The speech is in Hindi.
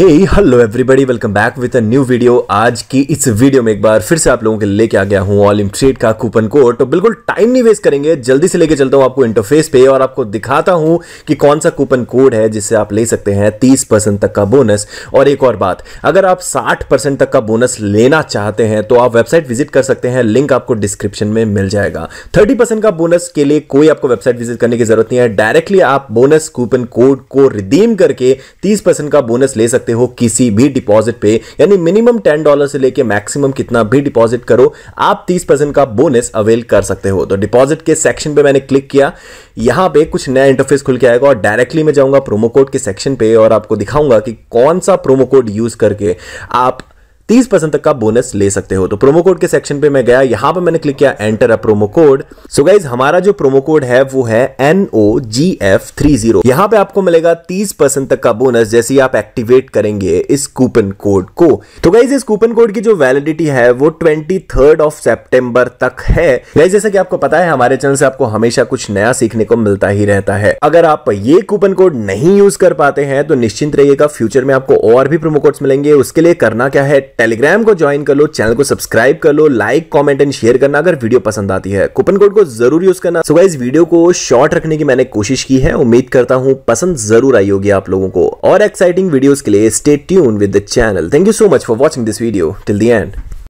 hey hello everybody welcome back with a new video आज की इस वीडियो में एक बार फिर से आप लोगों के लेके आ गया हूँ ऑल इन ट्रेड का कूपन कोड तो बिल्कुल टाइम नहीं वेस्ट करेंगे जल्दी से लेके चलता हूँ आपको इंटरफेस पे और आपको दिखाता हूँ कि कौन सा कूपन कोड है जिससे आप ले सकते हैं तीस परसेंट तक का बोनस और एक और बात अगर आप साठ परसेंट तक का बोनस लेना चाहते हैं तो आप वेबसाइट विजिट कर सकते हैं लिंक आपको डिस्क्रिप्शन में मिल जाएगा थर्टी परसेंट का बोनस के लिए कोई आपको वेबसाइट विजिट करने की जरूरत नहीं है डायरेक्टली आप बोनस कूपन कोड को रिडीम करके तीस परसेंट का बोनस ले सकते सकते हो किसी भी डिपॉजिट पे यानी मिनिमम टेन डॉलर से लेके मैक्सिमम कितना भी डिपॉजिट करो आप तीस परसेंट का बोनस अवेल कर सकते हो तो डिपॉजिट के सेक्शन पे मैंने क्लिक किया यहां पे कुछ नया इंटरफेस खुल के आएगा और डायरेक्टली मैं जाऊंगा प्रोमो कोड के सेक्शन पे और आपको दिखाऊंगा कि कौन सा प्रोमो कोड यूज करके आप तीस परसेंट तक का बोनस ले सकते हो तो प्रोमो कोड के सेक्शन पे मैं गया यहाँ पर मैंने क्लिक किया enter a promo code so guys हमारा जो प्रोमो कोड है वो है N O G F three zero यहां पर आपको मिलेगा तीस परसेंट तक का बोनस जैसे ही आप एक्टिवेट करेंगे इस कूपन कोड को तो गाइज इस कूपन कोड की जो वैलिडिटी है वो ट्वेंटी थर्ड ऑफ सेप्टेम्बर तक है गाइज जैसा कि आपको पता है हमारे चैनल से आपको हमेशा कुछ नया सीखने को मिलता ही रहता है अगर आप ये कूपन कोड नहीं यूज कर पाते हैं तो निश्चिंत रहिएगा फ्यूचर में आपको और भी प्रोमो कोड्स मिलेंगे उसके लिए करना क्या है टेलीग्राम को ज्वाइन कर लो चैनल को सब्सक्राइब कर लो लाइक कमेंट एंड शेयर करना अगर वीडियो पसंद आती है कूपन कोड को जरूर यूज करना सुबह इस वीडियो को शॉर्ट रखने की मैंने कोशिश की है उम्मीद करता हूं पसंद जरूर आई होगी आप लोगों को और एक्साइटिंग वीडियो के लिए stay tune with the channel thank you so much for watching this video till the and